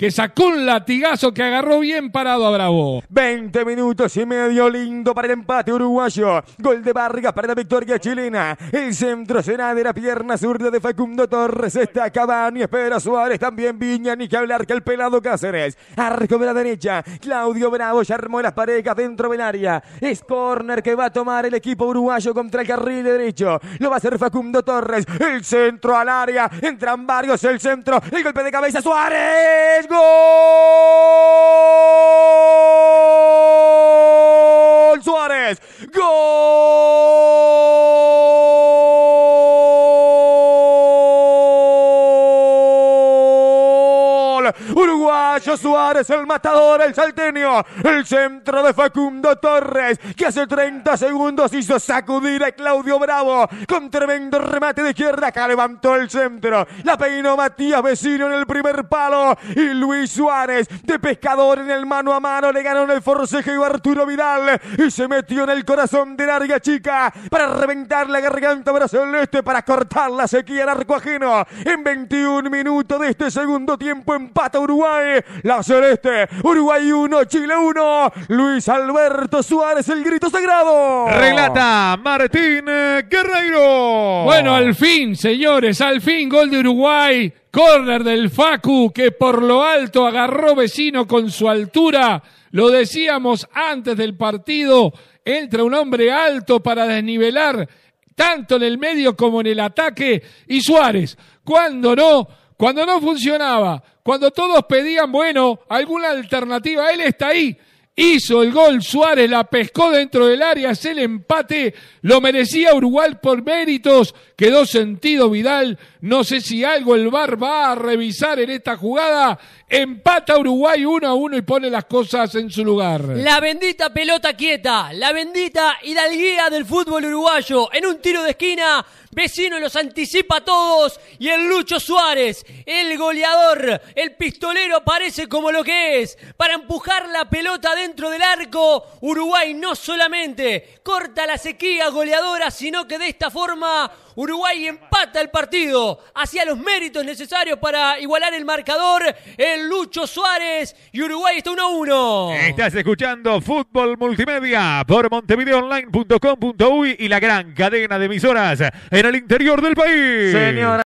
que sacó un latigazo que agarró bien parado a Bravo. 20 minutos y medio lindo para el empate uruguayo. Gol de Vargas para la victoria chilena. El centro será de la pierna zurda de Facundo Torres. Está y espera Suárez, también Viña, ni que hablar que el pelado Cáceres. Arco de la derecha. Claudio Bravo ya armó las parejas dentro del área. Es corner que va a tomar el equipo uruguayo contra el carril derecho. Lo va a hacer Facundo Torres. El centro al área. Entran varios el centro. El golpe de cabeza Suárez. ¡Gol! Suárez. ¡Gol! Uruguayo Suárez, el matador, el salteño. El centro de Facundo Torres, que hace 30 segundos hizo sacudir a Claudio Bravo. Con tremendo remate de izquierda, acá levantó el centro. La peinó Matías Vecino en el primer palo. Y Luis Suárez, de pescador en el mano a mano, le ganó en el forcejeo a Arturo Vidal. Y se metió en el corazón de larga chica para reventar la garganta este para cortar la sequía al arco ajeno. En 21 minutos de este segundo tiempo, en Uruguay, la celeste, Uruguay 1, Chile 1, Luis Alberto Suárez, el grito sagrado. Relata Martín eh, Guerreiro. Bueno, al fin, señores, al fin, gol de Uruguay, Corner del Facu que por lo alto agarró vecino con su altura. Lo decíamos antes del partido, entra un hombre alto para desnivelar tanto en el medio como en el ataque. Y Suárez, cuando no, cuando no funcionaba, cuando todos pedían, bueno, alguna alternativa, él está ahí hizo el gol Suárez, la pescó dentro del área, hace el empate, lo merecía Uruguay por méritos, quedó sentido Vidal, no sé si algo el VAR va a revisar en esta jugada, empata Uruguay uno a uno y pone las cosas en su lugar. La bendita pelota quieta, la bendita hidalguía del fútbol uruguayo, en un tiro de esquina, Vecino los anticipa a todos y el Lucho Suárez, el goleador, el pistolero aparece como lo que es, para empujar la pelota dentro dentro del arco, Uruguay no solamente corta la sequía goleadora, sino que de esta forma Uruguay empata el partido, hacia los méritos necesarios para igualar el marcador, el Lucho Suárez y Uruguay está 1 a 1. Estás escuchando Fútbol Multimedia por montevideoonline.com.uy y la gran cadena de emisoras en el interior del país.